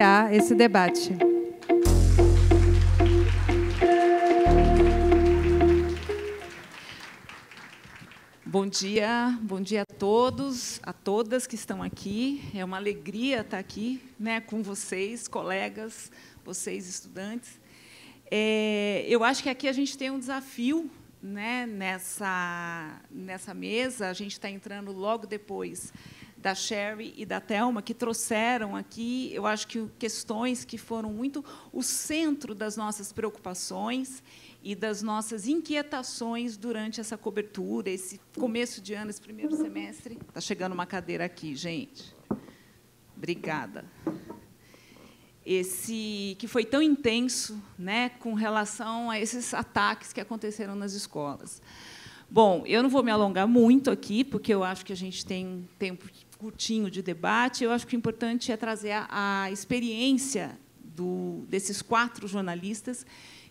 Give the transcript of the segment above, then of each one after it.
a tá, esse debate. Bom dia, bom dia a todos, a todas que estão aqui. É uma alegria estar aqui, né, com vocês, colegas, vocês estudantes. É, eu acho que aqui a gente tem um desafio, né, nessa nessa mesa. A gente está entrando logo depois da Sherry e da Thelma, que trouxeram aqui, eu acho que questões que foram muito o centro das nossas preocupações e das nossas inquietações durante essa cobertura, esse começo de ano, esse primeiro semestre. Está chegando uma cadeira aqui, gente. Obrigada. Esse que foi tão intenso, né, com relação a esses ataques que aconteceram nas escolas. Bom, eu não vou me alongar muito aqui, porque eu acho que a gente tem tempo curtinho de debate, eu acho que o importante é trazer a, a experiência do, desses quatro jornalistas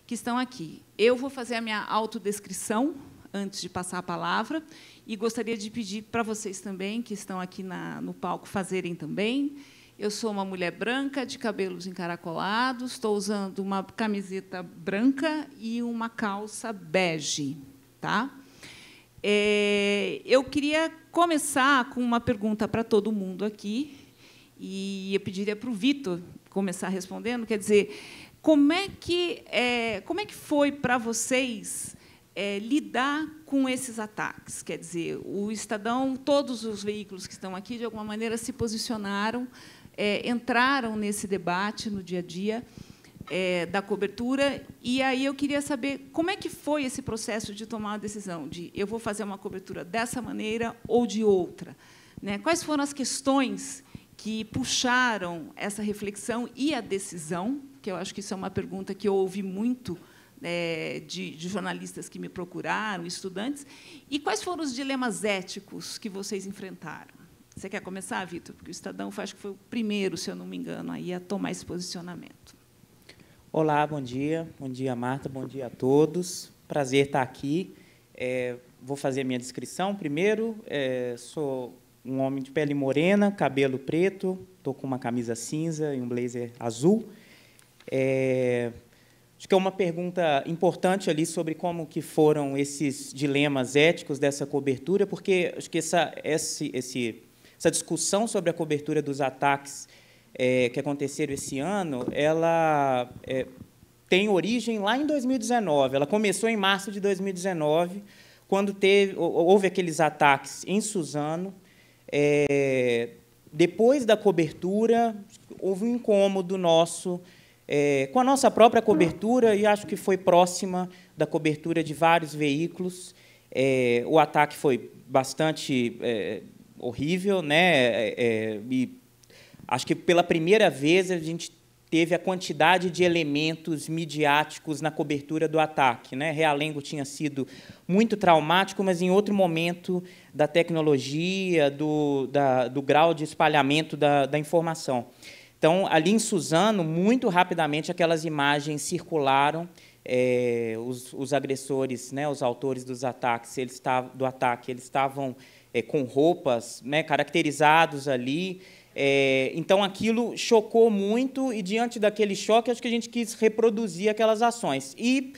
que estão aqui. Eu vou fazer a minha autodescrição antes de passar a palavra e gostaria de pedir para vocês também, que estão aqui na, no palco, fazerem também. Eu sou uma mulher branca, de cabelos encaracolados, estou usando uma camiseta branca e uma calça bege. Tá? É, eu queria começar com uma pergunta para todo mundo aqui, e eu pediria para o Vitor começar respondendo, quer dizer, como é que, é, como é que foi para vocês é, lidar com esses ataques? Quer dizer, o Estadão, todos os veículos que estão aqui, de alguma maneira, se posicionaram, é, entraram nesse debate no dia a dia é, da cobertura. E aí eu queria saber como é que foi esse processo de tomar a decisão de eu vou fazer uma cobertura dessa maneira ou de outra. Né? Quais foram as questões que puxaram essa reflexão e a decisão? Que eu acho que isso é uma pergunta que eu ouvi muito é, de, de, jornalistas que me procuraram, estudantes, e quais foram os dilemas éticos que vocês enfrentaram? Você quer começar, Vitor? Porque o Estadão foi, acho que foi o primeiro, se eu não me engano, aí, a tomar esse posicionamento. Olá, bom dia. Bom dia, Marta. Bom dia a todos. Prazer estar aqui. É, vou fazer a minha descrição primeiro. É, sou um homem de pele morena, cabelo preto, estou com uma camisa cinza e um blazer azul. É, acho que é uma pergunta importante ali sobre como que foram esses dilemas éticos dessa cobertura, porque acho que essa, esse, essa discussão sobre a cobertura dos ataques é, que aconteceram esse ano, ela é, tem origem lá em 2019. Ela começou em março de 2019, quando teve, houve aqueles ataques em Suzano. É, depois da cobertura, houve um incômodo nosso é, com a nossa própria cobertura, e acho que foi próxima da cobertura de vários veículos. É, o ataque foi bastante é, horrível, né? É, é, e Acho que pela primeira vez a gente teve a quantidade de elementos midiáticos na cobertura do ataque. Né? Realengo tinha sido muito traumático, mas em outro momento da tecnologia, do, da, do grau de espalhamento da, da informação. Então, ali em Suzano, muito rapidamente aquelas imagens circularam. É, os, os, agressores, né, os autores dos ataques, eles tavam, do ataque, eles estavam é, com roupas, né, caracterizados ali. É, então aquilo chocou muito e, diante daquele choque, acho que a gente quis reproduzir aquelas ações. E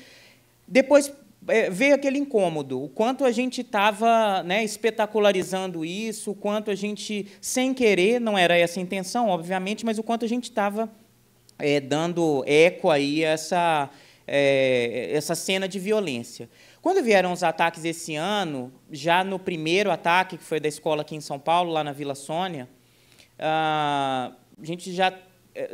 depois é, veio aquele incômodo, o quanto a gente estava né, espetacularizando isso, o quanto a gente, sem querer, não era essa a intenção, obviamente, mas o quanto a gente estava é, dando eco aí a essa, é, essa cena de violência. Quando vieram os ataques esse ano, já no primeiro ataque, que foi da escola aqui em São Paulo, lá na Vila Sônia, ah, a gente já eh,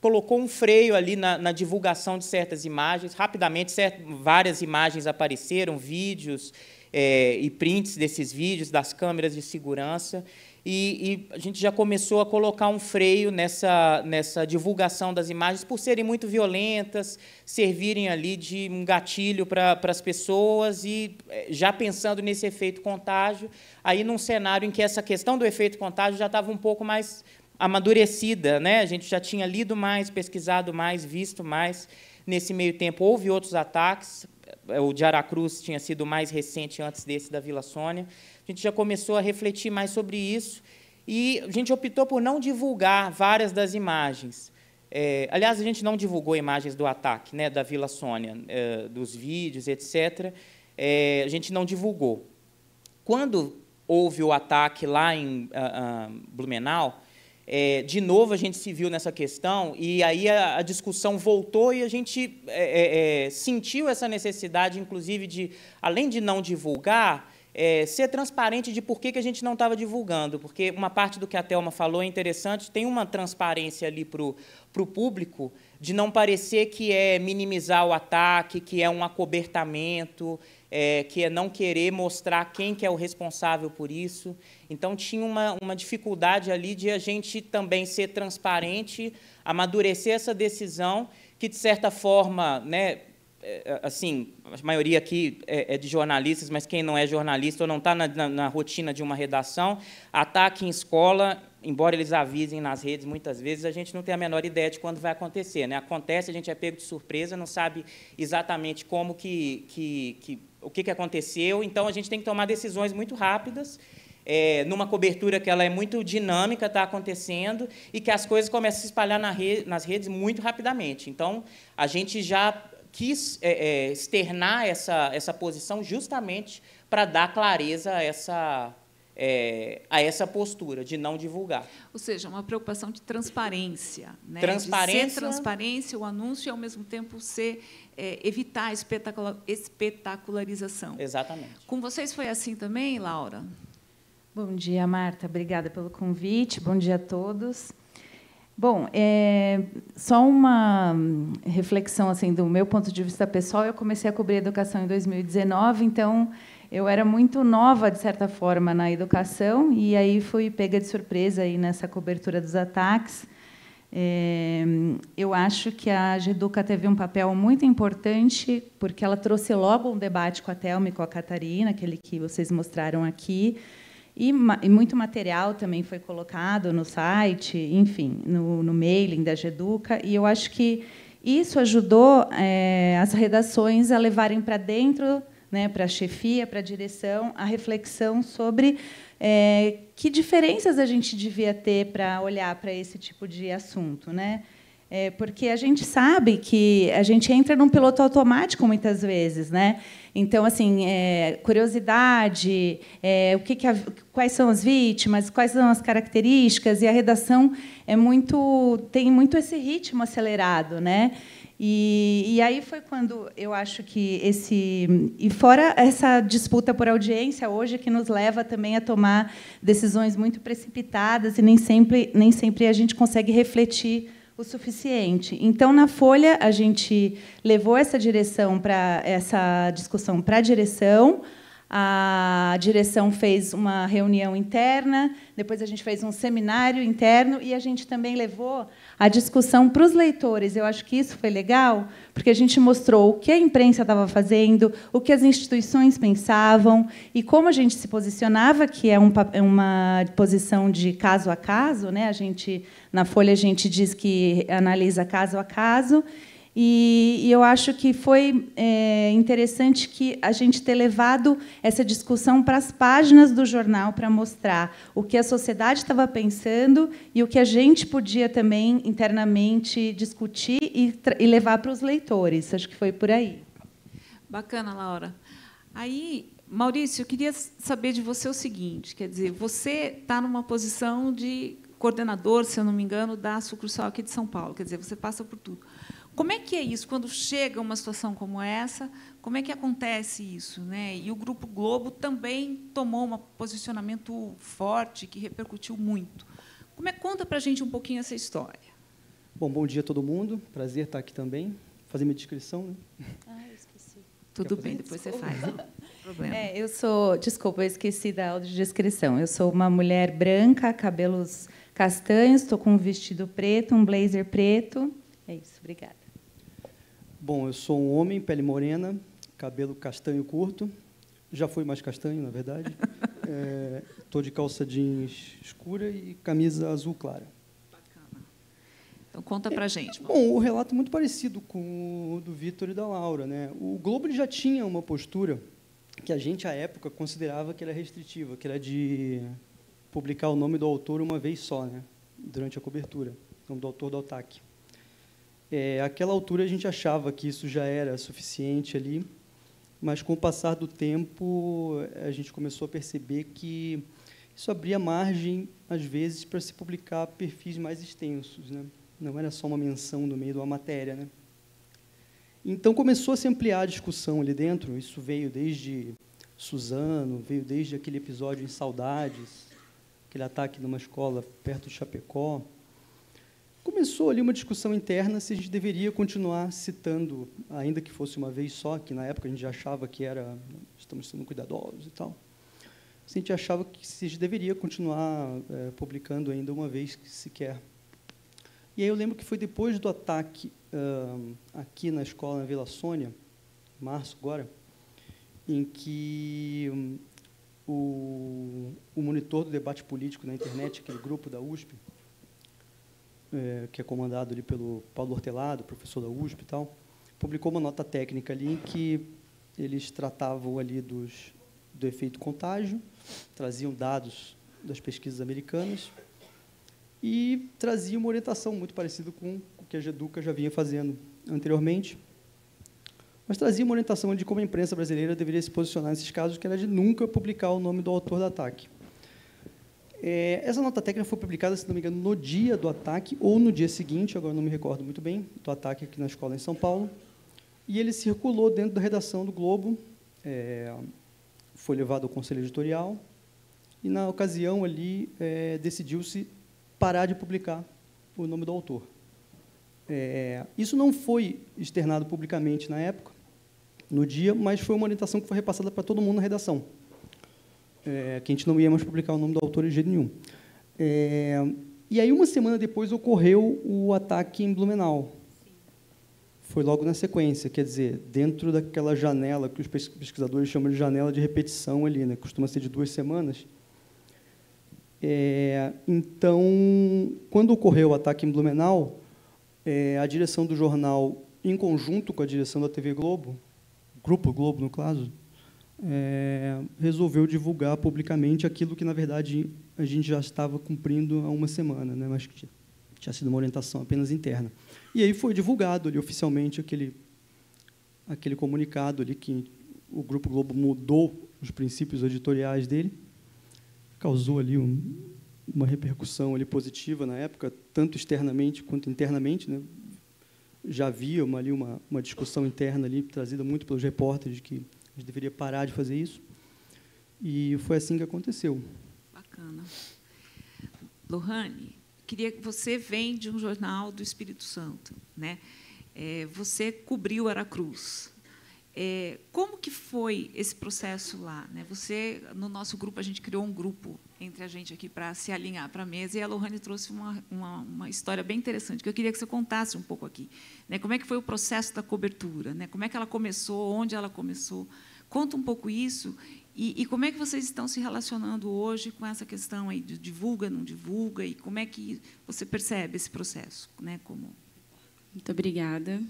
colocou um freio ali na, na divulgação de certas imagens. Rapidamente, certo, várias imagens apareceram, vídeos é, e prints desses vídeos das câmeras de segurança e, e, a gente já começou a colocar um freio nessa, nessa divulgação das imagens, por serem muito violentas, servirem ali de um gatilho para as pessoas, e eh, já pensando nesse efeito contágio, aí num cenário em que essa questão do efeito contágio já estava um pouco mais amadurecida, né? a gente já tinha lido mais, pesquisado mais, visto mais. Nesse meio tempo, houve outros ataques, o de Aracruz tinha sido mais recente antes desse da Vila Sônia. A gente já começou a refletir mais sobre isso e a gente optou por não divulgar várias das imagens. É, aliás, a gente não divulgou imagens do ataque, né, da Vila Sônia, é, dos vídeos, etc. É, a gente não divulgou. Quando houve o ataque lá em ah, ah, Blumenau, é, de novo a gente se viu nessa questão e aí a, a discussão voltou e a gente é, é, sentiu essa necessidade, inclusive, de, além de não divulgar, é, ser transparente de por que, que a gente não estava divulgando, porque uma parte do que a Thelma falou é interessante, tem uma transparência ali para o público de não parecer que é minimizar o ataque, que é um acobertamento, é, que é não querer mostrar quem que é o responsável por isso. Então, tinha uma, uma dificuldade ali de a gente também ser transparente, amadurecer essa decisão, que, de certa forma, né, é, é, assim, a maioria aqui é, é, de jornalistas, mas quem não é jornalista ou não está na, na, na, rotina de uma redação, ataque em escola, embora eles avisem nas redes muitas vezes, a gente não tem a menor ideia de quando vai acontecer. Né? Acontece, a gente é pego de surpresa, não sabe exatamente como que, que, que o que, que aconteceu, então a gente tem que tomar decisões muito rápidas. É, numa cobertura que ela é muito dinâmica, está acontecendo, e que as coisas começam a se espalhar na nas redes muito rapidamente. Então, a gente já quis é, é, externar essa, essa posição justamente para dar clareza a essa, é, a essa postura de não divulgar. Ou seja, uma preocupação de transparência. Né? Transparência. De ser transparência, o anúncio e, ao mesmo tempo, ser, é, evitar a espetacular, espetacularização. Exatamente. Com vocês foi assim também, Laura? Bom dia, Marta. Obrigada pelo convite. Bom dia a todos. Bom, é, só uma reflexão assim do meu ponto de vista pessoal. Eu comecei a cobrir educação em 2019, então eu era muito nova de certa forma na educação e aí fui pega de surpresa aí nessa cobertura dos ataques. É, eu acho que a Geduca teve um papel muito importante porque ela trouxe logo um debate com a Telma e com a Catarina, aquele que vocês mostraram aqui e, e, muito material também foi colocado no site, enfim, no, no mailing da Geduca. E eu acho que isso ajudou é, as redações a levarem para dentro, né, para a chefia, para a direção, a reflexão sobre é, que diferenças a gente devia ter para olhar para esse tipo de assunto, né? É, porque a gente sabe que a gente entra num piloto automático muitas vezes, né? Então, assim, é, curiosidade, é, o que, que a, quais são as vítimas, quais são as características e a redação é muito tem muito esse ritmo acelerado, né? E, e, aí foi quando eu acho que esse. E fora essa disputa por audiência hoje, que nos leva também a tomar decisões muito precipitadas e nem sempre, nem sempre a gente consegue refletir o suficiente. Então, na Folha, a gente levou essa direção para essa discussão para a direção, a direção fez uma reunião interna, depois a gente fez um seminário interno e a gente também levou a discussão para os leitores. Eu acho que isso foi legal, porque a gente mostrou o que a imprensa estava fazendo, o que as instituições pensavam e como a gente se posicionava, que é, é, uma posição de caso a caso. Né? A gente, na Folha a gente diz que analisa caso a caso. E, e eu acho que foi é, interessante que a gente ter levado essa discussão para as páginas do jornal para mostrar o que a sociedade estava pensando e o que a gente podia também internamente discutir e, e levar para os leitores. Acho que foi por aí. Bacana, Laura. Aí Maurício, eu queria saber de você o seguinte: quer dizer, você está numa posição de coordenador, se eu não me engano, da sucursal aqui de São Paulo, quer dizer, você passa por tudo. Como é que é isso quando chega uma situação como essa? Como é que acontece isso? Né? E o Grupo Globo também tomou um posicionamento forte que repercutiu muito. Como é conta para a gente um pouquinho essa história? Bom, bom dia a todo mundo. Prazer estar aqui também. Fazer minha descrição, né? Ah, eu esqueci. Tudo bem, depois desculpa. você faz. Problema. É, eu sou, desculpa, eu esqueci da audiodescrição. Eu sou uma mulher branca, cabelos castanhos, estou com um vestido preto, um blazer preto. É isso, obrigada. Bom, eu sou um homem, pele morena, cabelo castanho curto. Já foi mais castanho, na verdade. Estou é, de calça jeans escura e camisa azul clara. Bacana. Então, conta para a gente. bom, o relato é muito parecido com o do Vitor e da Laura. Né? O Globo já tinha uma postura que a gente, à época, considerava que era restritiva, que era de publicar o nome do autor uma vez só, né? durante a cobertura, o nome do autor do ataque. É, altura a gente achava que isso já era suficiente ali, mas com o passar do tempo a gente começou a perceber que isso abria margem, às vezes, para se publicar perfis mais extensos. Né? Não era só uma menção no meio de uma matéria. Né? Então começou a se ampliar a discussão ali dentro, isso veio desde Suzano, veio desde aquele episódio em Saudades, aquele ataque numa escola perto de Chapecó, começou ali uma discussão interna se a gente deveria continuar citando, ainda que fosse uma vez só, que na época a gente achava que era estamos sendo cuidadosos e tal. se A gente achava que se a gente deveria continuar é, publicando ainda uma vez sequer. E aí eu lembro que foi depois do ataque uh, aqui na escola na Vila Sônia, em março agora, em que hum, o, o monitor do debate político na internet, aquele grupo da USP, é, que é comandado ali pelo Paulo Hortelado, professor da USP e tal, publicou uma nota técnica ali em que eles tratavam ali dos, do efeito contágio, traziam dados das pesquisas americanas e traziam uma orientação muito parecida com o que a Geduca já vinha fazendo anteriormente, mas trazia uma orientação de como a imprensa brasileira deveria se posicionar nesses casos, que era de nunca publicar o nome do autor do ataque. É, essa nota técnica foi publicada, se não me engano, no dia do ataque ou no dia seguinte, agora não me recordo muito bem, do ataque aqui na escola em São Paulo. E ele circulou dentro da redação do Globo, é, foi levado ao conselho editorial e, na ocasião, ali é, decidiu-se parar de publicar o nome do autor. É, isso não foi externado publicamente na época, no dia, mas foi uma orientação que foi repassada para todo mundo na redação é, que a gente não ia mais publicar o nome do autor em jeito nenhum. É, e aí, uma semana depois, ocorreu o ataque em Blumenau. Foi logo na sequência, quer dizer, dentro daquela janela que os pesquisadores chamam de janela de repetição ali, né? costuma ser de duas semanas. É, então, quando ocorreu o ataque em Blumenau, é, a direção do jornal, em conjunto com a direção da TV Globo, Grupo Globo, no caso, é, resolveu divulgar publicamente aquilo que, na verdade, a gente já estava cumprindo há uma semana, né? mas tinha, tinha sido uma orientação apenas interna. E aí foi divulgado ali, oficialmente aquele, aquele comunicado ali que o Grupo Globo mudou os princípios editoriais dele, causou ali um, uma repercussão ali positiva na época, tanto externamente quanto internamente. Né? Já havia uma, ali uma, uma discussão interna ali trazida muito pelos repórteres de que gente deveria parar de fazer isso. E foi assim que aconteceu. Bacana. Lohane, queria que você vem de um jornal do Espírito Santo, né? É, você cobriu Aracruz. É, como que foi esse processo lá? Né? Você, no nosso grupo, a gente criou um grupo entre a gente aqui para se alinhar para a mesa e a Lohane trouxe uma, uma, uma, história bem interessante que eu queria que você contasse um pouco aqui. Né? Como é que foi o processo da cobertura? Né? Como é que ela começou? Onde ela começou? Conta um pouco isso e, e, como é que vocês estão se relacionando hoje com essa questão aí de divulga, não divulga e como é que você percebe esse processo, né? Como muito obrigada.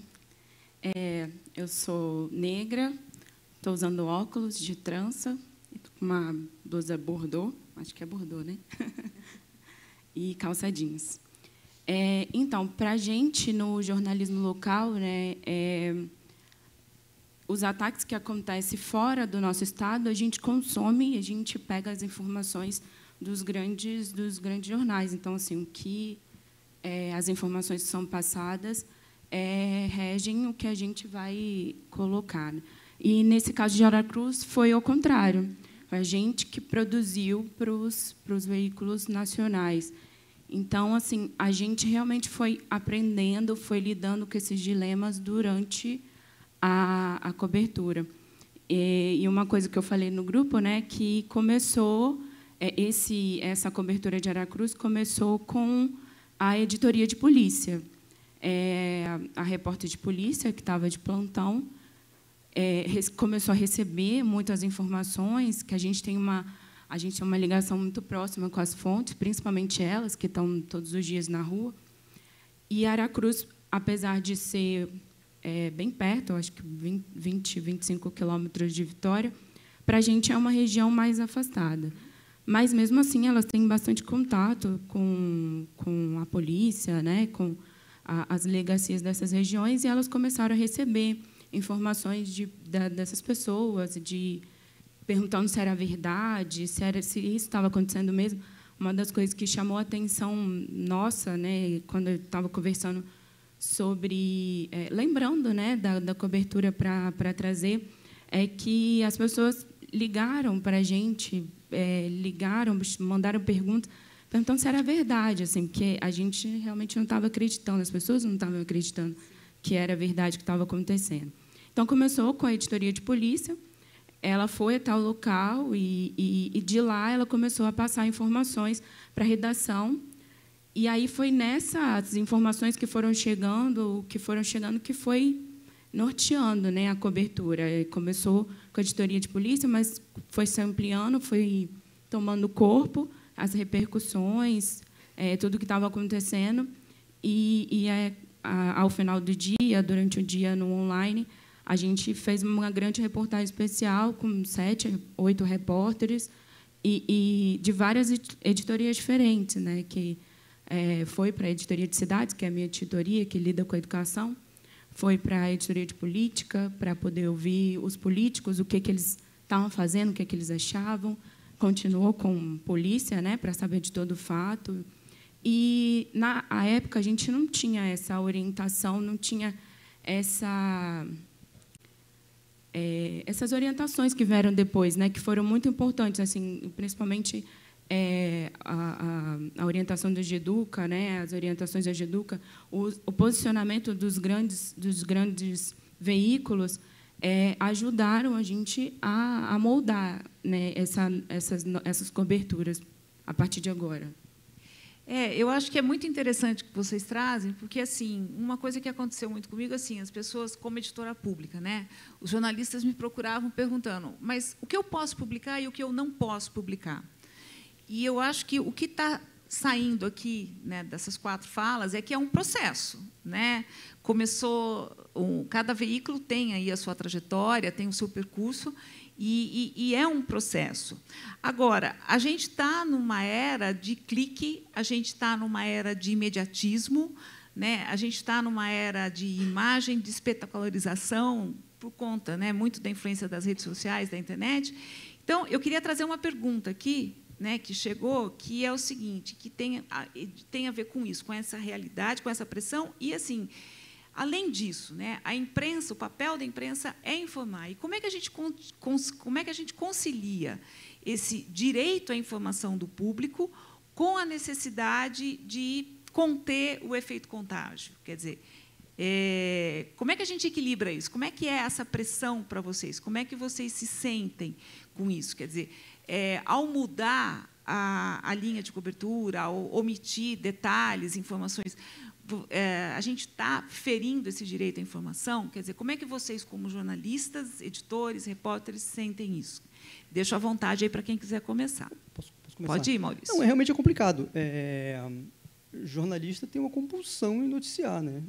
É, eu sou negra, estou usando óculos de trança, uma blusa bordô, acho que é bordô, né? e calça jeans. É, então, para a gente, no jornalismo local, né, é, os ataques que acontecem fora do nosso estado, a gente consome e a gente pega as informações dos grandes, dos grandes jornais. Então, assim, o que é, as informações que são passadas é, regem o que a gente vai colocar. E, nesse caso de Aracruz, foi o contrário. A gente que produziu para os, para os veículos nacionais. Então, assim, a gente realmente foi aprendendo, foi lidando com esses dilemas durante a, a cobertura. E, e, uma coisa que eu falei no grupo, né, que começou é, esse essa cobertura de Aracruz começou com a editoria de polícia, é, a repórter de polícia que estava de plantão é, começou a receber muitas informações que a gente tem uma a gente tem uma ligação muito próxima com as fontes, principalmente elas que estão todos os dias na rua. E Aracruz, apesar de ser é, bem perto, acho que 20, 25 quilômetros de Vitória, para a gente é uma região mais afastada. Mas, mesmo assim, elas têm bastante contato com, com a polícia, né, com a, as legacias dessas regiões, e elas começaram a receber informações de, de, dessas pessoas, de perguntando se era verdade, se, era, se isso estava acontecendo mesmo. Uma das coisas que chamou a atenção nossa, né, quando eu estava conversando sobre é, lembrando né da, da cobertura para trazer é que as pessoas ligaram para a gente é, ligaram mandaram perguntas perguntando se era verdade assim porque a gente realmente não estava acreditando as pessoas não estavam acreditando que era verdade que estava acontecendo então começou com a editoria de polícia ela foi até o local e, e, e de lá ela começou a passar informações para a redação e aí foi nessas informações que foram chegando, que foram chegando, que foi norteando né, a cobertura. Começou com a editoria de polícia, mas foi se ampliando, foi tomando corpo, as repercussões, é, tudo o que estava acontecendo. E, e é, a, ao final do dia, durante o dia no online, a gente fez uma grande reportagem especial com sete, oito repórteres e, e de várias editorias diferentes, né, que é, foi para a editoria de cidades, que é a minha editoria, que lida com a educação, foi para a editoria de política, para poder ouvir os políticos, o que, que eles estavam fazendo, o que, que eles achavam. Continuou com polícia, né, para saber de todo o fato. E, na época, a gente não tinha essa orientação, não tinha essa é, essas orientações que vieram depois, né, que foram muito importantes, assim, principalmente é, a, a, a, orientação da Geduca, né, as orientações da Geduca, o, o posicionamento dos grandes, dos grandes veículos é, ajudaram a gente a, a moldar né, essa, essas, essas coberturas a partir de agora. É, eu acho que é muito interessante que vocês trazem, porque assim, uma coisa que aconteceu muito comigo assim, as pessoas como editora pública, né? Os jornalistas me procuravam perguntando: "Mas o que eu posso publicar e o que eu não posso publicar?" E eu acho que o que está saindo aqui né, dessas quatro falas é que é um processo. Né? Começou, um, cada veículo tem aí a sua trajetória, tem o seu percurso, e, e, e é um processo. Agora, a gente está numa era de clique, a gente está numa era de imediatismo, né? a gente está numa era de imagem, de espetacularização, por conta né, muito da influência das redes sociais, da internet. Então, eu queria trazer uma pergunta aqui né, que chegou, que é o seguinte, que tem a, tem a ver com isso, com essa realidade, com essa pressão, e assim, além disso, né, a imprensa, o papel da imprensa é informar. E como é que a gente, como é que a gente concilia esse direito à informação do público com a necessidade de conter o efeito contágio? Quer dizer, é, como é que a gente equilibra isso? Como é que é essa pressão para vocês? Como é que vocês se sentem com isso? Quer dizer, é, ao mudar a, a, linha de cobertura, ao omitir detalhes, informações, é, a gente está ferindo esse direito à informação? Quer dizer, como é que vocês, como jornalistas, editores, repórteres, sentem isso? Deixo à vontade aí para quem quiser começar. Posso, posso começar. Pode ir, Maurício. Não, é, realmente é complicado. É, jornalista tem uma compulsão em noticiar, né?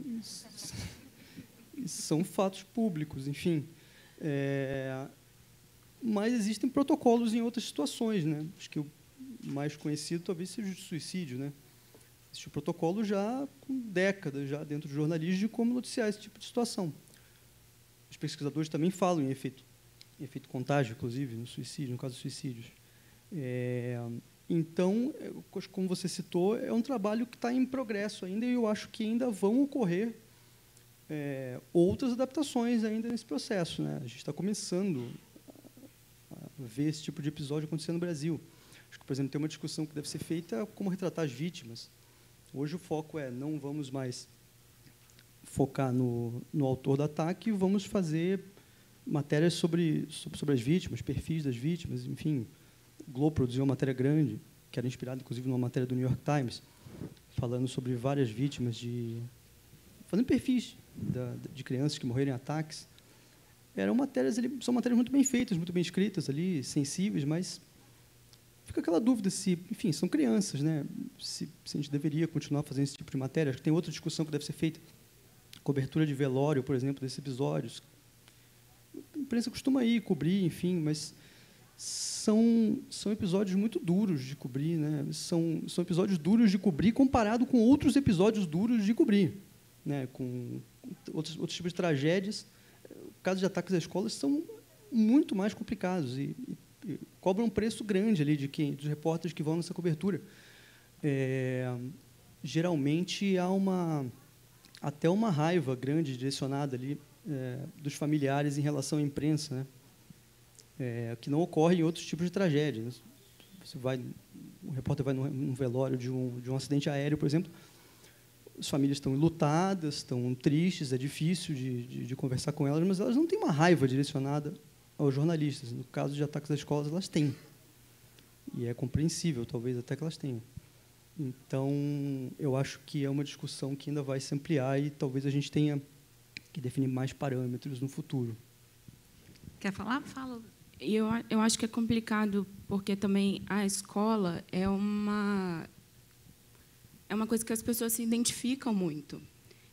São fatos públicos, enfim. É, mas existem protocolos em outras situações, né? Acho que o mais conhecido talvez seja o suicídio, né? Existe um protocolo já com décadas já dentro do jornalismo de como noticiar esse tipo de situação. Os pesquisadores também falam em efeito, em efeito contágio, inclusive, no suicídio, no caso de suicídios. É, então, é, como você citou, é um trabalho que está em progresso ainda e eu acho que ainda vão ocorrer é, outras adaptações ainda nesse processo. Né? A gente está começando ver esse tipo de episódio acontecer no Brasil. Acho que, por exemplo, tem uma discussão que deve ser feita como retratar as vítimas. Hoje o foco é não vamos mais focar no, no autor do ataque, vamos fazer matérias sobre, sobre, sobre as vítimas, perfis das vítimas, enfim. O Globo produziu uma matéria grande, que era inspirada, inclusive, numa matéria do New York Times, falando sobre várias vítimas de... fazendo perfis da, de crianças que morreram em ataques eram matérias, ali, são matérias muito bem feitas, muito bem escritas ali, sensíveis, mas fica aquela dúvida se, enfim, são crianças, né? Se, se a gente deveria continuar fazendo esse tipo de matéria. Acho que tem outra discussão que deve ser feita. Cobertura de velório, por exemplo, desses episódios. A imprensa costuma ir cobrir, enfim, mas são, são episódios muito duros de cobrir, né? São, são episódios duros de cobrir comparado com outros episódios duros de cobrir, né? Com outros, outros tipos de tragédias casos de ataques às escolas são muito mais complicados e, e, e cobram um preço grande ali de quem, dos repórteres que vão nessa cobertura. É, geralmente há uma até uma raiva grande direcionada ali é, dos familiares em relação à imprensa, né? É, que não ocorre em outros tipos de tragédias. Você vai, um repórter vai num velório de um, de um acidente aéreo, por exemplo, as famílias estão lutadas, estão tristes, é difícil de, de, de, conversar com elas, mas elas não têm uma raiva direcionada aos jornalistas. No caso de ataques às escolas, elas têm. E é compreensível, talvez até que elas tenham. Então, eu acho que é uma discussão que ainda vai se ampliar e talvez a gente tenha que definir mais parâmetros no futuro. Quer falar? Fala. Eu, eu acho que é complicado, porque também a escola é uma é uma coisa que as pessoas se identificam muito.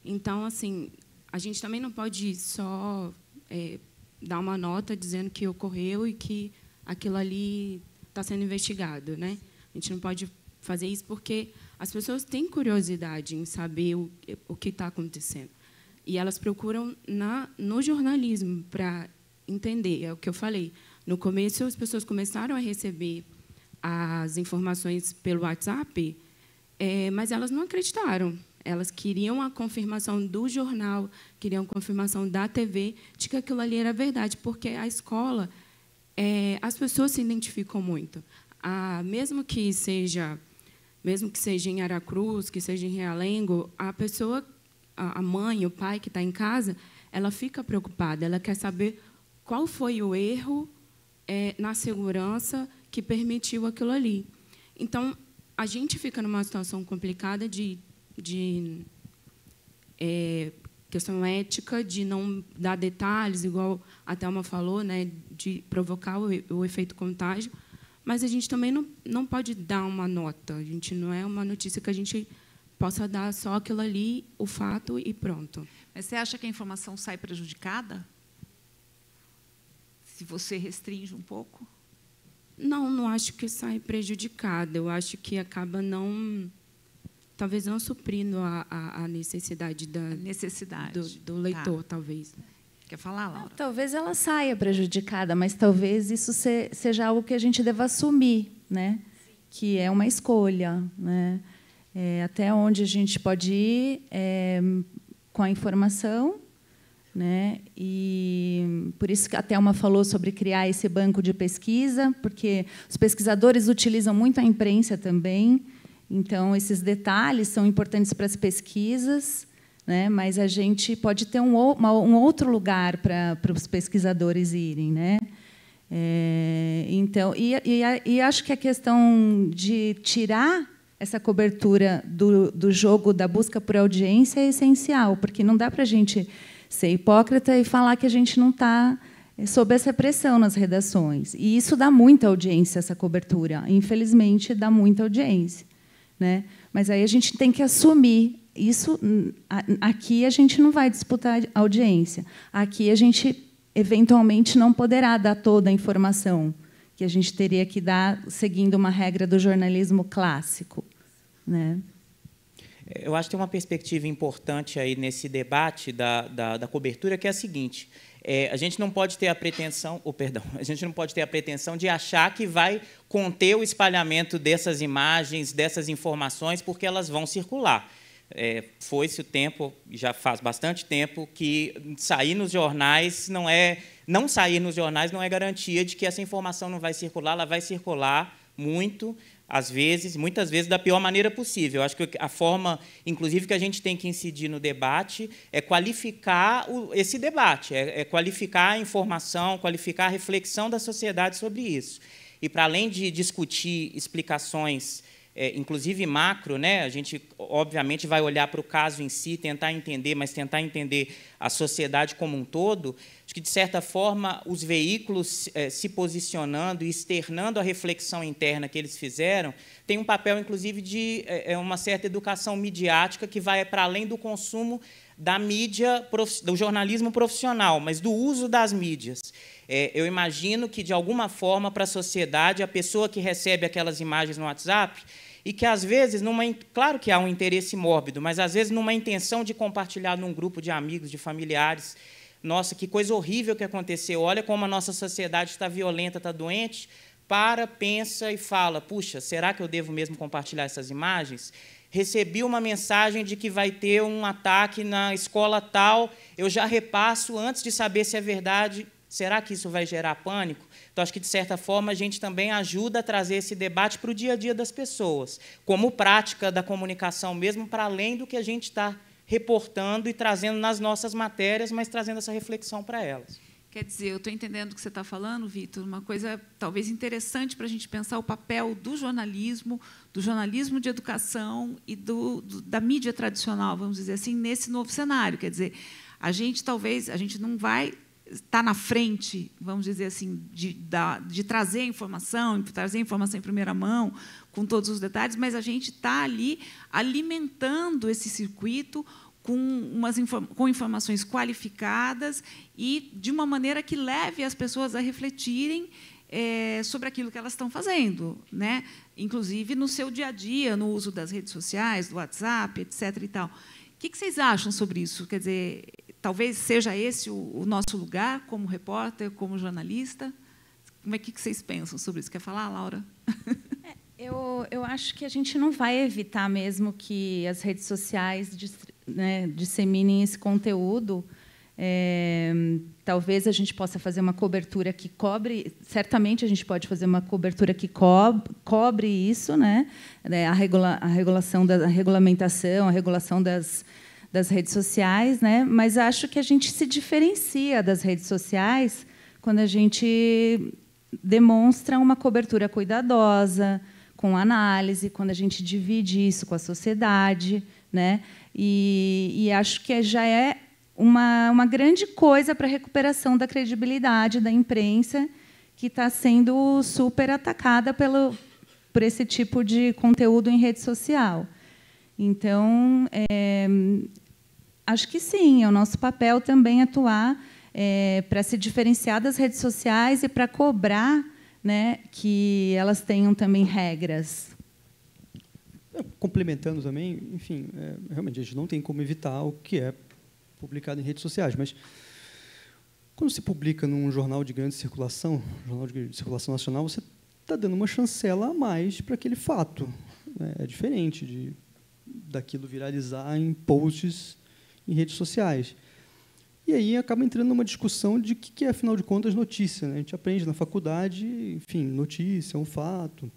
Então, assim, a gente também não pode só é, dar uma nota dizendo que ocorreu e que aquilo ali está sendo investigado, né? A gente não pode fazer isso porque as pessoas têm curiosidade em saber o, o que está acontecendo e elas procuram na no jornalismo para entender. É o que eu falei. No começo, as pessoas começaram a receber as informações pelo WhatsApp é, mas elas não acreditaram. Elas queriam a confirmação do jornal, queriam a confirmação da TV de que aquilo ali era verdade, porque a escola, é, as pessoas se identificam muito. A, ah, mesmo que seja mesmo que seja em Aracruz, que seja em Realengo, a pessoa, a mãe, o pai que está em casa, ela fica preocupada, ela quer saber qual foi o erro é, na segurança que permitiu aquilo ali. Então, a gente fica numa situação complicada de, de é, questão ética, de não dar detalhes, igual a Thelma falou, né, de provocar o, o efeito contágio, mas a gente também não, não pode dar uma nota. A gente não é uma notícia que a gente possa dar só aquilo ali, o fato e pronto. Mas você acha que a informação sai prejudicada? Se você restringe um pouco? Não, não acho que sai é prejudicada. Eu acho que acaba não. Talvez não suprindo a, a, a necessidade, da, a necessidade. Do, do leitor, tá. talvez. Quer falar, Laura? Não, ah, talvez ela saia prejudicada, mas talvez isso se, seja algo que a gente deva assumir, né? que é uma escolha. Né? É, até onde a gente pode ir é, com a informação né? E por isso que a Thelma falou sobre criar esse banco de pesquisa, porque os pesquisadores utilizam muito a imprensa também, então esses detalhes são importantes para as pesquisas, né? mas a gente pode ter um, um outro lugar para, para os pesquisadores irem. Né? É, então, e, e, e acho que a questão de tirar essa cobertura do, do jogo da busca por audiência é essencial, porque não dá para a gente ser hipócrita e falar que a gente não está eh, sob essa pressão nas redações. E isso dá muita audiência, essa cobertura. Infelizmente, dá muita audiência. Né? Mas aí a gente tem que assumir isso. Aqui a gente não vai disputar audiência. Aqui a gente, eventualmente, não poderá dar toda a informação que a gente teria que dar seguindo uma regra do jornalismo clássico. Né? Eu acho que tem uma perspectiva importante aí nesse debate da, da, da cobertura, que é a seguinte. É, a gente não pode ter a pretensão, ou oh, perdão, a gente não pode ter a pretensão de achar que vai conter o espalhamento dessas imagens, dessas informações, porque elas vão circular. É, Foi-se o tempo, já faz bastante tempo, que sair nos jornais não é. Não sair nos jornais não é garantia de que essa informação não vai circular, ela vai circular muito, às vezes, muitas vezes, da pior maneira possível. Eu acho que a forma, inclusive, que a gente tem que incidir no debate é qualificar o, esse debate, é, é qualificar a informação, qualificar a reflexão da sociedade sobre isso. E, para além de discutir explicações é, inclusive macro, né? a gente obviamente vai olhar para o caso em si, tentar entender, mas tentar entender a sociedade como um todo, acho que, de certa forma, os veículos é, se posicionando e externando a reflexão interna que eles fizeram, tem um papel, inclusive, de é, é uma certa educação midiática que vai para além do consumo da mídia, do jornalismo profissional, mas do uso das mídias. É, eu imagino que, de alguma forma, para a sociedade, a pessoa que recebe aquelas imagens no WhatsApp e que, às vezes, numa, claro que há um interesse mórbido, mas, às vezes, numa intenção de compartilhar num grupo de amigos, de familiares, nossa, que coisa horrível que aconteceu, olha como a nossa sociedade está violenta, está doente, para, pensa e fala, puxa, será que eu devo mesmo compartilhar essas imagens? recebi uma mensagem de que vai ter um ataque na escola tal, eu já repasso antes de saber se é verdade. Será que isso vai gerar pânico? Então, acho que, de certa forma, a gente também ajuda a trazer esse debate para o dia a dia das pessoas, como prática da comunicação mesmo, para além do que a gente está reportando e trazendo nas nossas matérias, mas trazendo essa reflexão para elas. Quer dizer, eu estou entendendo o que você está falando, Vitor, uma coisa talvez interessante para a gente pensar o papel do jornalismo, do jornalismo de educação e do, do, da mídia tradicional, vamos dizer assim, nesse novo cenário. Quer dizer, a gente talvez, a gente não vai estar tá na frente, vamos dizer assim, de, da, de trazer a informação, trazer a informação em primeira mão, com todos os detalhes, mas a gente está ali alimentando esse circuito com, umas inform com informações qualificadas e de uma maneira que leve as pessoas a refletirem é, sobre aquilo que elas estão fazendo, né? inclusive no seu dia a dia, no uso das redes sociais, do WhatsApp, etc. E tal. O que, que vocês acham sobre isso? Quer dizer, talvez seja esse o, o nosso lugar como repórter, como jornalista? Como é que, que vocês pensam sobre isso? Quer falar, Laura? É, eu, eu acho que a gente não vai evitar mesmo que as redes sociais né, disseminem esse conteúdo. É, talvez a gente possa fazer uma cobertura que cobre, certamente a gente pode fazer uma cobertura que co cobre isso, né, né? a, regula a regulação da a regulamentação, a regulação das, das redes sociais, né? Mas acho que a gente se diferencia das redes sociais quando a gente demonstra uma cobertura cuidadosa, com análise, quando a gente divide isso com a sociedade, né? E, e acho que já é uma, uma grande coisa para a recuperação da credibilidade da imprensa, que está sendo super atacada pelo, por esse tipo de conteúdo em rede social. Então, é, acho que sim, é o nosso papel também atuar é, eh, para se diferenciar das redes sociais e para cobrar né, que elas tenham também regras complementando também, enfim, é, realmente a gente não tem como evitar o que é publicado em redes sociais, mas quando se publica num jornal de grande circulação, jornal de circulação nacional, você está dando uma chancela a mais para aquele fato. É, é diferente de daquilo viralizar em posts em redes sociais. E aí acaba entrando numa discussão de o que, que é, afinal de contas, notícia. Né? A gente aprende na faculdade, enfim, notícia é um fato,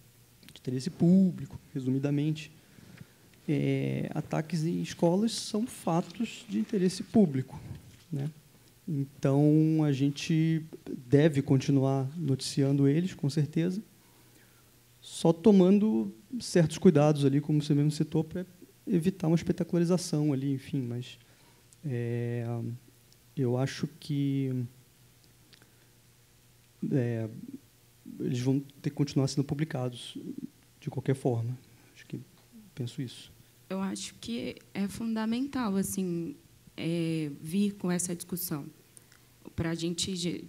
interesse público, resumidamente. É, ataques em escolas são fatos de interesse público. Né? Então, a gente deve continuar noticiando eles, com certeza, só tomando certos cuidados ali, como você mesmo citou, para evitar uma espetacularização ali, enfim. Mas é, eu acho que é, eles vão ter que continuar sendo publicados de qualquer forma. Acho que penso isso. Eu acho que é fundamental assim é, vir com essa discussão para a gente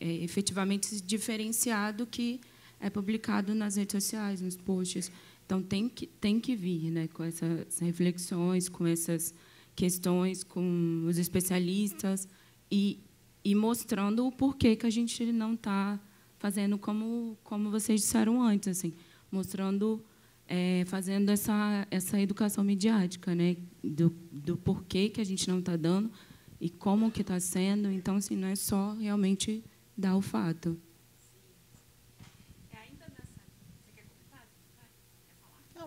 é, efetivamente se diferenciar do que é publicado nas redes sociais, nos posts. Então tem que tem que vir, né, com essas reflexões, com essas questões, com os especialistas e, e mostrando o porquê que a gente não está fazendo como como vocês disseram antes, assim mostrando, é, fazendo essa, essa educação midiática, né, do, do porquê que a gente não está dando e como que está sendo. Então, assim, não é só realmente dar o fato.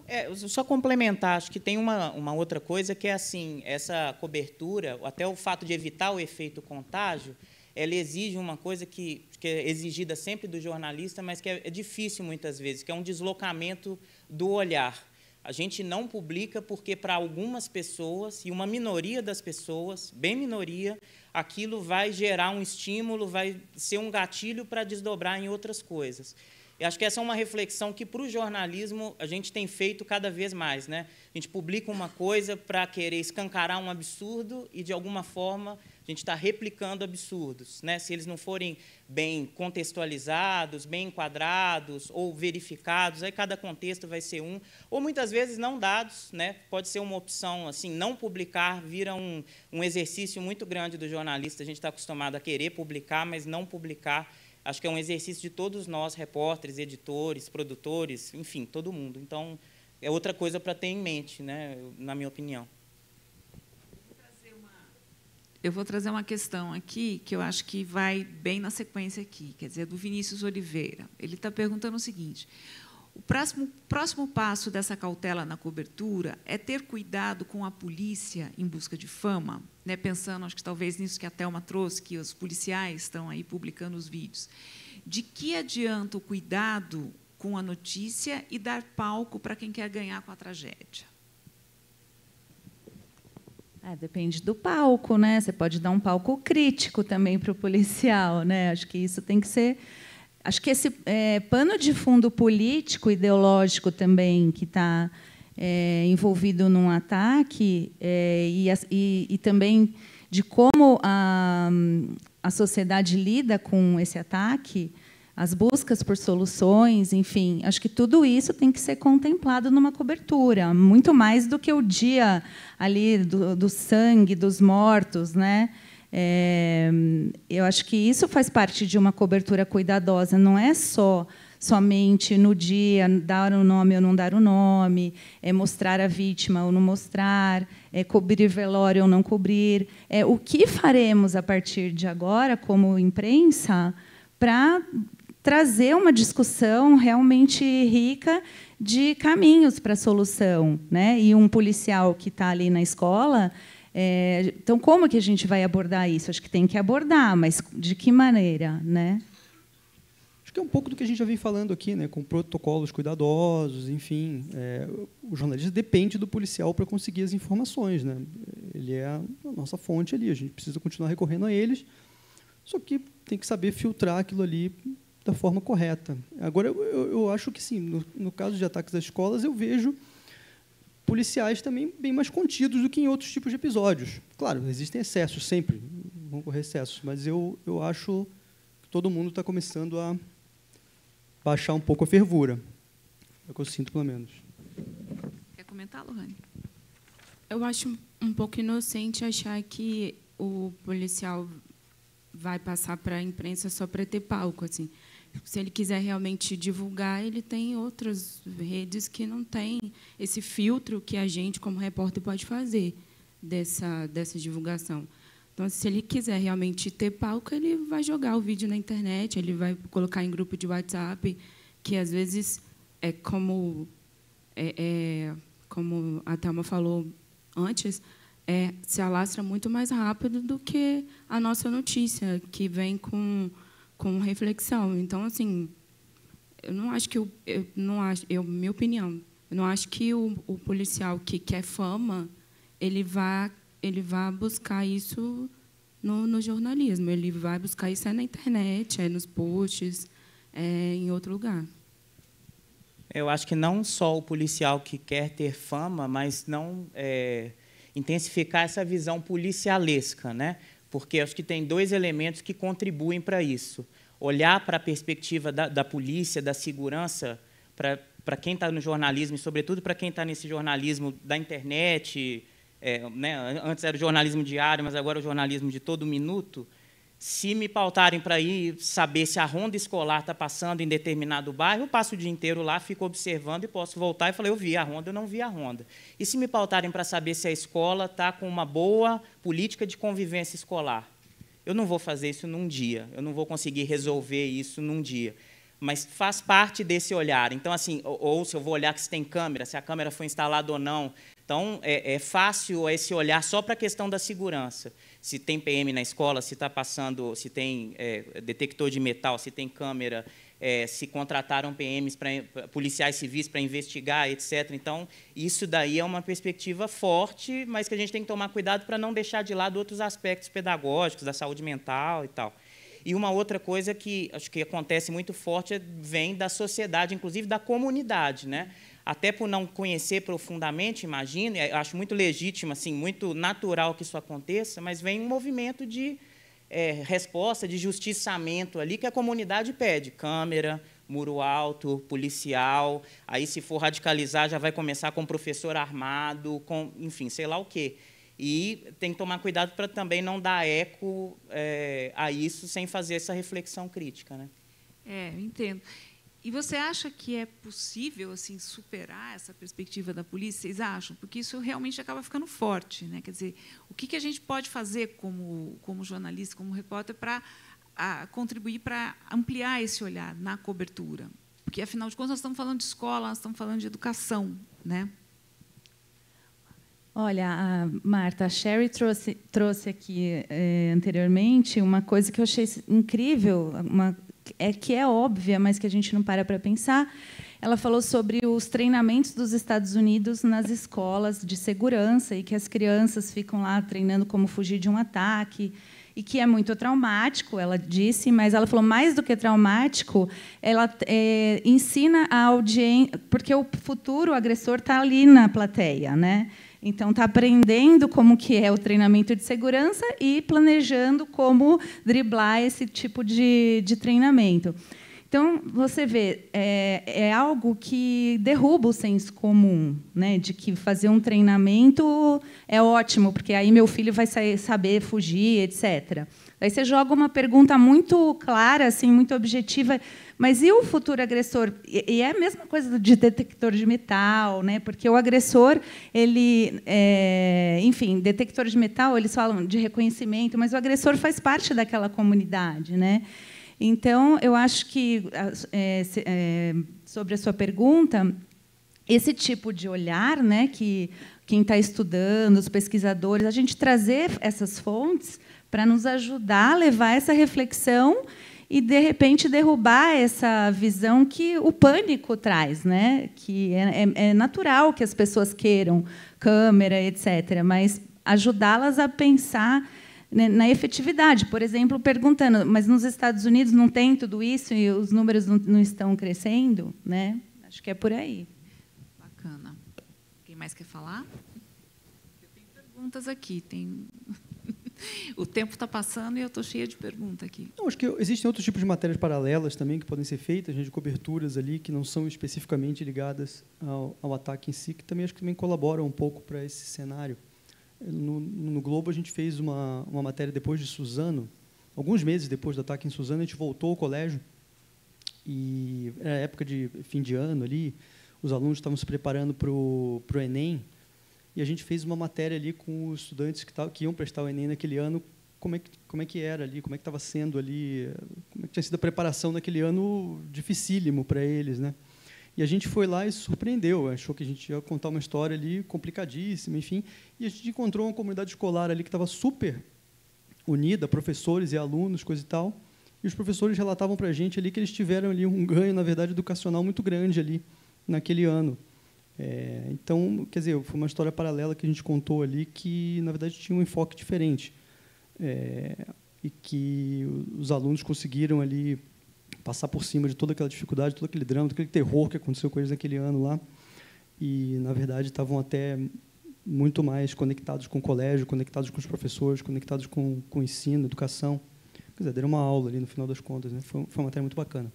É, só complementar, acho que tem uma, uma outra coisa que é assim, essa cobertura, até o fato de evitar o efeito contágio, ela exige uma coisa que que é exigida sempre do jornalista, mas que é, é difícil muitas vezes, que é um deslocamento do olhar. A gente não publica porque, para algumas pessoas, e uma minoria das pessoas, bem minoria, aquilo vai gerar um estímulo, vai ser um gatilho para desdobrar em outras coisas. E acho que essa é uma reflexão que, para o jornalismo, a gente tem feito cada vez mais. Né? A gente publica uma coisa para querer escancarar um absurdo e, de alguma forma, gente está replicando absurdos. Né? Se eles não forem bem contextualizados, bem enquadrados ou verificados, aí cada contexto vai ser um. Ou muitas vezes não dados, né? pode ser uma opção, assim, não publicar vira um, um exercício muito grande do jornalista. A gente está acostumado a querer publicar, mas não publicar. Acho que é um exercício de todos nós, repórteres, editores, produtores, enfim, todo mundo. Então, é outra coisa para ter em mente, né? na minha opinião eu vou trazer uma questão aqui que eu acho que vai bem na sequência aqui, quer dizer, do Vinícius Oliveira. Ele está perguntando o seguinte: o próximo, próximo passo dessa cautela na cobertura é ter cuidado com a polícia em busca de fama, né? pensando, acho que talvez nisso que a Thelma trouxe, que os policiais estão aí publicando os vídeos. De que adianta o cuidado com a notícia e dar palco para quem quer ganhar com a tragédia? É, depende do palco, né? Você pode dar um palco crítico também para o policial, né? Acho que isso tem que ser. Acho que esse é, pano de fundo político, ideológico também que está é, envolvido num ataque é, e, e, e, também de como a, a sociedade lida com esse ataque as buscas por soluções, enfim, acho que tudo isso tem que ser contemplado numa cobertura, muito mais do que o dia ali do, do sangue dos mortos, né? É, eu acho que isso faz parte de uma cobertura cuidadosa, não é só somente no dia dar o um nome ou não dar o um nome, é mostrar a vítima ou não mostrar, é cobrir velório ou não cobrir. É o que faremos a partir de agora como imprensa para trazer uma discussão realmente rica de caminhos para a solução. Né? E um policial que está ali na escola. É, então, como que a gente vai abordar isso? Acho que tem que abordar, mas de que maneira? Né? Acho que é um pouco do que a gente já vem falando aqui, né? com protocolos cuidadosos, enfim. É, o jornalista depende do policial para conseguir as informações. Né? Ele é a nossa fonte ali, a gente precisa continuar recorrendo a eles, só que tem que saber filtrar aquilo ali da forma correta. Agora, eu, eu, eu acho que sim, no, no, caso de ataques às escolas, eu vejo policiais também bem mais contidos do que em outros tipos de episódios. Claro, existem excessos sempre, vão ocorrer excessos, mas eu, eu acho que todo mundo está começando a baixar um pouco a fervura. É o que eu sinto, pelo menos. Quer comentar, Lohane? Eu acho um pouco inocente achar que o policial vai passar para a imprensa só para ter palco. Assim se ele quiser realmente divulgar, ele tem outras redes que não tem esse filtro que a gente, como repórter, pode fazer dessa, dessa divulgação. Então, se ele quiser realmente ter palco, ele vai jogar o vídeo na internet, ele vai colocar em grupo de WhatsApp, que às vezes é como é, é, como a Thelma falou antes, é, se alastra muito mais rápido do que a nossa notícia, que vem com com reflexão. Então, assim, eu não acho que eu não acho, eu, minha opinião, eu não acho que o, o policial que quer fama, ele vá, ele vá buscar isso no, no, jornalismo. Ele vai buscar isso é na internet, é nos posts, é em outro lugar. Eu acho que não só o policial que quer ter fama, mas não é, intensificar essa visão policialesca, né? porque acho que tem dois elementos que contribuem para isso. Olhar para a perspectiva da, da polícia, da segurança, para, para quem está no jornalismo, e, sobretudo, para quem está nesse jornalismo da internet, é, né, antes era o jornalismo diário, mas agora é o jornalismo de todo minuto, se me pautarem para ir saber se a ronda escolar está passando em determinado bairro, eu passo o dia inteiro lá, fico observando e posso voltar e falar, eu vi a ronda, eu não vi a ronda. E se me pautarem para saber se a escola está com uma boa política de convivência escolar? Eu não vou fazer isso num dia, eu não vou conseguir resolver isso num dia. Mas faz parte desse olhar. Então, assim, ou, ou se eu vou olhar que se tem câmera, se a câmera foi instalada ou não. Então, é, é fácil esse olhar só para a questão da segurança se tem PM na escola, se está passando, se tem é, detector de metal, se tem câmera, é, se contrataram PMs para policiais civis para investigar, etc. Então, isso daí é uma perspectiva forte, mas que a gente tem que tomar cuidado para não deixar de lado outros aspectos pedagógicos, da saúde mental e tal. E uma outra coisa que acho que acontece muito forte é, vem da sociedade, inclusive da comunidade, né? até por não conhecer profundamente, imagino, eu acho muito legítimo, assim, muito natural que isso aconteça, mas vem um movimento de é, resposta, de justiçamento ali que a comunidade pede, câmera, muro alto, policial, aí se for radicalizar já vai começar com professor armado, com, enfim, sei lá o quê. E tem que tomar cuidado para também não dar eco é, a isso sem fazer essa reflexão crítica. Né? É, entendo. E você acha que é possível assim superar essa perspectiva da polícia? Vocês acham? Porque isso realmente acaba ficando forte, né? Quer dizer, o que, que a gente pode fazer como como jornalista, como repórter, para contribuir para ampliar esse olhar na cobertura? Porque afinal de contas nós estamos falando de escola, nós estamos falando de educação, né? Olha, a Marta, a Sherry trouxe, trouxe aqui eh, anteriormente uma coisa que eu achei incrível, uma é que é óbvia, mas que a gente não para para pensar. Ela falou sobre os treinamentos dos Estados Unidos nas escolas de segurança e que as crianças ficam lá treinando como fugir de um ataque e que é muito traumático, ela disse, mas ela falou mais do que traumático, ela é, ensina a audiência, porque o futuro agressor está ali na plateia, né? Então, está aprendendo como que é o treinamento de segurança e planejando como driblar esse tipo de, de treinamento. Então, você vê, é, é, algo que derruba o senso comum, né? de que fazer um treinamento é ótimo, porque aí meu filho vai sair, saber fugir, etc. Aí você joga uma pergunta muito clara, assim, muito objetiva, mas e o futuro agressor? E é a mesma coisa de detector de metal, né? Porque o agressor, ele, é, enfim, detector de metal, eles falam de reconhecimento, mas o agressor faz parte daquela comunidade, né? Então, eu acho que é, é, sobre a sua pergunta, esse tipo de olhar, né, que quem está estudando, os pesquisadores, a gente trazer essas fontes para nos ajudar a levar essa reflexão e de repente derrubar essa visão que o pânico traz, né? Que é, é, é natural que as pessoas queiram câmera, etc. Mas ajudá-las a pensar né, na efetividade, por exemplo, perguntando, mas nos Estados Unidos não tem tudo isso e os números não, não estão crescendo, né? Acho que é por aí. Bacana. Quem mais quer falar? Tem perguntas aqui, tem o tempo está passando e eu estou cheia de perguntas aqui. Não, acho que existem outros tipos de matérias paralelas também que podem ser feitas, né, de coberturas ali que não são especificamente ligadas ao, ao ataque em si, que também acho que também colaboram um pouco para esse cenário. No, no, Globo a gente fez uma, uma matéria depois de Suzano, alguns meses depois do ataque em Suzano, a gente voltou ao colégio e era época de fim de ano ali, os alunos estavam se preparando para o Enem, e a gente fez uma matéria ali com os estudantes que, que iam prestar o Enem naquele ano, como é que, como é que era ali, como é que estava sendo ali, como é que tinha sido a preparação naquele ano dificílimo para eles, né? E a gente foi lá e surpreendeu, achou que a gente ia contar uma história ali complicadíssima, enfim, e a gente encontrou uma comunidade escolar ali que estava super unida, professores e alunos, coisa e tal, e os professores relatavam para a gente ali que eles tiveram ali um ganho, na verdade, educacional muito grande ali naquele ano. É, então, quer dizer, foi uma história paralela que a gente contou ali que, na verdade, tinha um enfoque diferente. É, e que os alunos conseguiram ali passar por cima de toda aquela dificuldade, todo aquele drama, todo aquele terror que aconteceu com eles naquele ano lá. E, na verdade, estavam até muito mais conectados com o colégio, conectados com os professores, conectados com, com o ensino, educação. Quer dizer, deram uma aula ali no final das contas. Né? Foi, foi uma matéria muito bacana.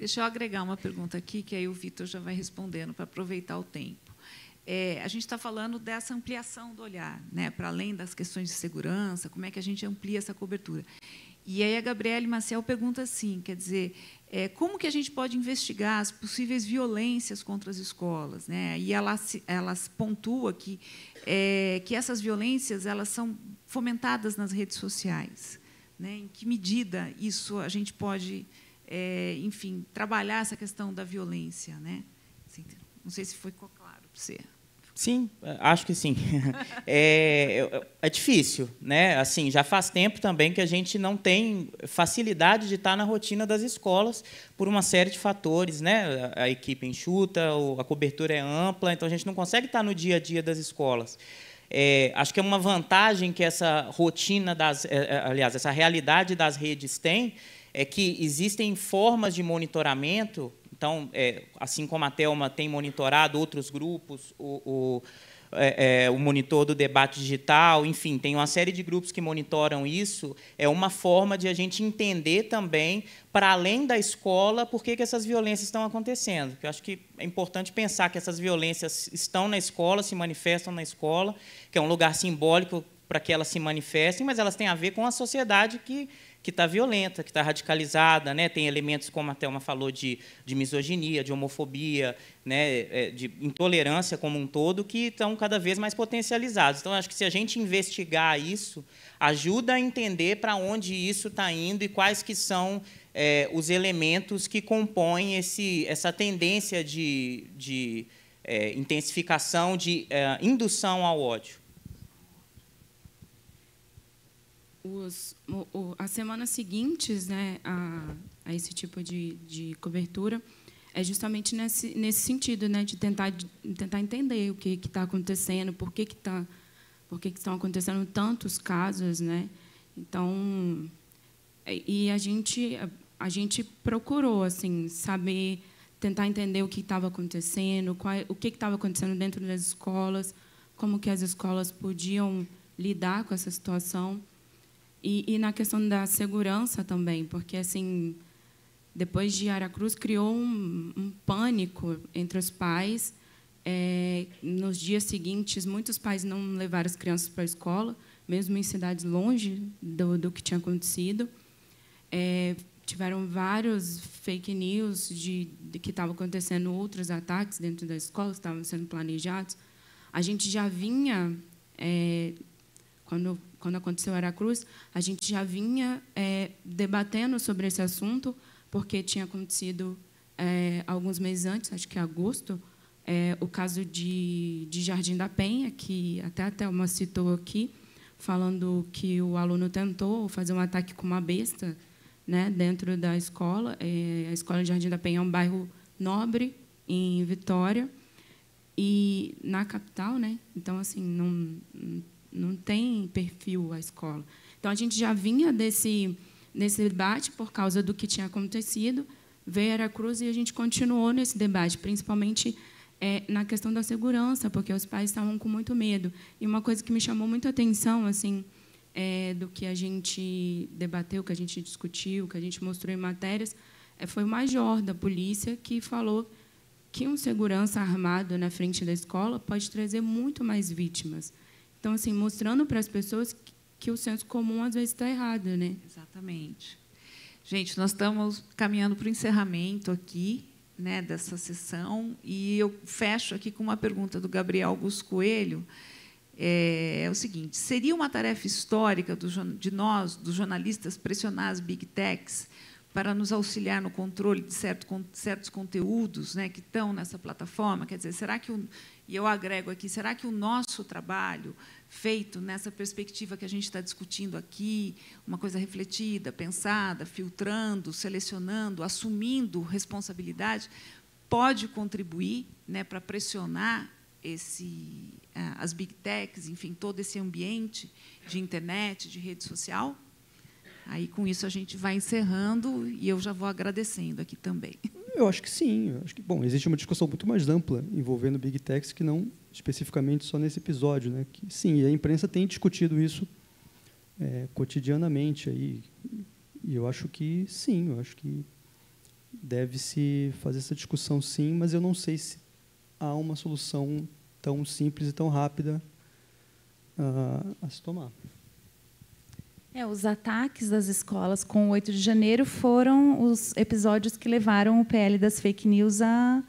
Deixa eu agregar uma pergunta aqui, que aí o Vitor já vai respondendo, para aproveitar o tempo. É, a gente está falando dessa ampliação do olhar, né, para além das questões de segurança, como é que a gente amplia essa cobertura. E aí a Gabriele Maciel pergunta assim, quer dizer, é, como que a gente pode investigar as possíveis violências contra as escolas? Né? E ela, ela pontua que, é, que essas violências elas são fomentadas nas redes sociais. Né? Em que medida isso a gente pode é, enfim, trabalhar essa questão da violência, né? Assim, não sei se foi claro para você. Sim, acho que sim. É, é, difícil, né? Assim, já faz tempo também que a gente não tem facilidade de estar tá na rotina das escolas por uma série de fatores, né? A equipe enxuta, a cobertura é ampla, então a gente não consegue estar tá no dia a dia das escolas. É, acho que é uma vantagem que essa rotina das, é, é, aliás, essa realidade das redes tem, é que existem formas de monitoramento, então, é, assim como a Telma tem monitorado outros grupos, o, o, é, é, o monitor do debate digital, enfim, tem uma série de grupos que monitoram isso, é uma forma de a gente entender também, para além da escola, por que, que essas violências estão acontecendo. Porque eu acho que é importante pensar que essas violências estão na escola, se manifestam na escola, que é um lugar simbólico para que elas se manifestem, mas elas têm a ver com a sociedade que que está violenta, que está radicalizada, né? tem elementos, como a Thelma falou, de, de misoginia, de homofobia, né? É, de intolerância como um todo, que estão cada vez mais potencializados. Então, acho que se a gente investigar isso, ajuda a entender para onde isso está indo e quais que são é, os elementos que compõem esse, essa tendência de, de é, intensificação, de é, indução ao ódio. os, o, o, as semanas seguintes né, a, a esse tipo de, de cobertura é justamente nesse, nesse sentido, né, de tentar, de tentar entender o que está acontecendo, por que, que, tá, por que, que estão acontecendo tantos casos. Né? Então, é, e a gente, a, a gente procurou assim, saber, tentar entender o que estava acontecendo, qual, o que estava acontecendo dentro das escolas, como que as escolas podiam lidar com essa situação. E, e, na questão da segurança também, porque assim, depois de Aracruz criou um, um pânico entre os pais. É, nos dias seguintes, muitos pais não levaram as crianças para a escola, mesmo em cidades longe do, do que tinha acontecido. É, tiveram vários fake news de, de que estavam acontecendo outros ataques dentro da escola, estavam sendo planejados. A gente já vinha, é, quando quando aconteceu Aracruz, a gente já vinha é, debatendo sobre esse assunto, porque tinha acontecido é, alguns meses antes, acho que em agosto, é, o caso de, de Jardim da Penha, que até a Thelma citou aqui, falando que o aluno tentou fazer um ataque com uma besta né, dentro da escola. É, a escola de Jardim da Penha é um bairro nobre, em Vitória, e na capital. Né? Então, assim, não não tem perfil a escola. Então, a gente já vinha desse, desse debate por causa do que tinha acontecido, veio Veracruz, e a gente continuou nesse debate, principalmente é, na questão da segurança, porque os pais estavam com muito medo. E uma coisa que me chamou muito a atenção, assim, é, do que a gente debateu, que a gente discutiu, que a gente mostrou em matérias, é, foi o major da polícia que falou que um segurança armado na frente da escola pode trazer muito mais vítimas. Então, assim, mostrando para as pessoas que, que o senso comum às vezes está errado, né? Exatamente. Gente, nós estamos caminhando para o encerramento aqui né, dessa sessão e eu fecho aqui com uma pergunta do Gabriel Gus Coelho. É, é, o seguinte: seria uma tarefa histórica do, de nós, dos jornalistas, pressionar as big techs para nos auxiliar no controle de certo, certos conteúdos né, que estão nessa plataforma? Quer dizer, será que o, e eu agrego aqui: será que o nosso trabalho, feito nessa perspectiva que a gente está discutindo aqui, uma coisa refletida, pensada, filtrando, selecionando, assumindo responsabilidade, pode contribuir né, para pressionar esse, eh, as big techs, enfim, todo esse ambiente de internet, de rede social? Aí, com isso, a gente vai encerrando e eu já vou agradecendo aqui também. Eu acho que sim. acho que, bom, existe uma discussão muito mais ampla envolvendo Big Techs que não especificamente só nesse episódio. Né? Que, sim, a imprensa tem discutido isso é, cotidianamente. Aí, e eu acho que sim, eu acho que deve-se fazer essa discussão sim, mas eu não sei se há uma solução tão simples e tão rápida uh, a se tomar. É, os ataques das escolas com o 8 de janeiro foram os episódios que levaram o PL das fake news a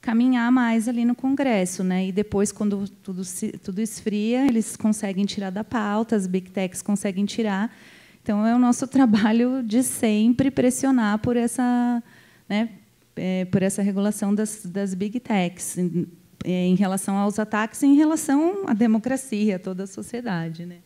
caminhar mais ali no Congresso. Né? E depois, quando tudo, se, tudo esfria, eles conseguem tirar da pauta, as big techs conseguem tirar. Então, é o nosso trabalho de sempre pressionar por essa, né, é, por essa regulação das, das big techs em, é, em relação aos ataques e em relação à democracia, a toda a sociedade. Né?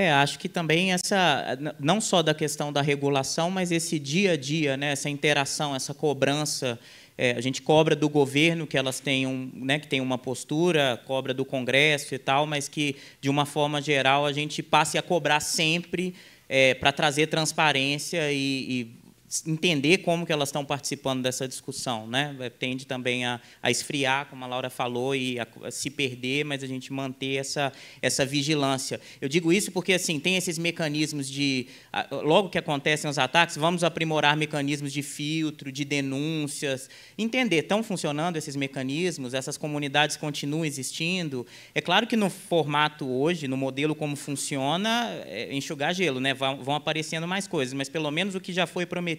É, acho que também essa, não só da questão da regulação, mas esse dia a dia, né, essa interação, essa cobrança. É, a gente cobra do governo que elas tenham, né, que tem uma postura, cobra do Congresso e tal, mas que, de uma forma geral, a gente passe a cobrar sempre é, para trazer transparência e, e entender como que elas estão participando dessa discussão, né? Tende também a, a esfriar, como a Laura falou, e a, a, se perder, mas a gente manter essa, essa vigilância. Eu digo isso porque assim tem esses mecanismos de logo que acontecem os ataques, vamos aprimorar mecanismos de filtro, de denúncias, entender estão funcionando esses mecanismos, essas comunidades continuam existindo. É claro que no formato hoje, no modelo como funciona, é enxugar gelo, né? Vão, vão aparecendo mais coisas, mas pelo menos o que já foi prometido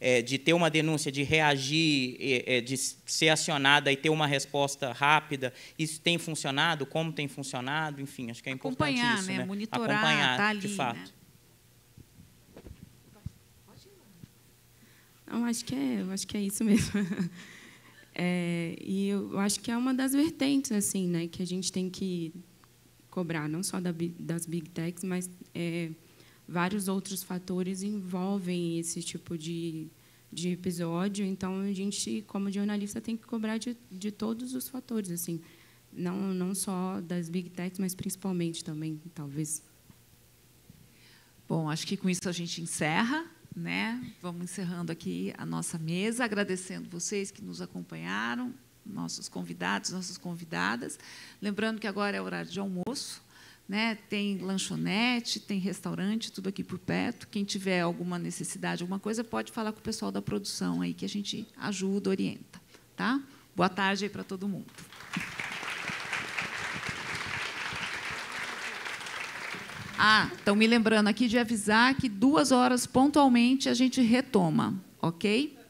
é, de ter uma denúncia, de reagir, é, de ser acionada e ter uma resposta rápida, isso tem funcionado? Como tem funcionado? Enfim, acho que é importante Acompanhar, isso, né? né? Monitorar, Acompanhar, tá ali, de né? fato. Né? Não, acho que é, acho que é isso mesmo. É, e eu acho que é uma das vertentes assim, né, que a gente tem que cobrar, não só da, das big techs, mas é, vários outros fatores envolvem esse tipo de, de episódio. Então, a gente, como jornalista, tem que cobrar de, de todos os fatores, assim, não, não só das big techs, mas principalmente também, talvez. Bom, acho que com isso a gente encerra. Né? Vamos encerrando aqui a nossa mesa, agradecendo vocês que nos acompanharam, nossos convidados, nossas convidadas. Lembrando que agora é horário de almoço. Né? Tem lanchonete, tem restaurante, tudo aqui por perto. Quem tiver alguma necessidade, alguma coisa, pode falar com o pessoal da produção aí que a gente ajuda, orienta, tá? Boa tarde aí para todo mundo. Ah, estão me lembrando aqui de avisar que duas horas pontualmente a gente retoma, ok?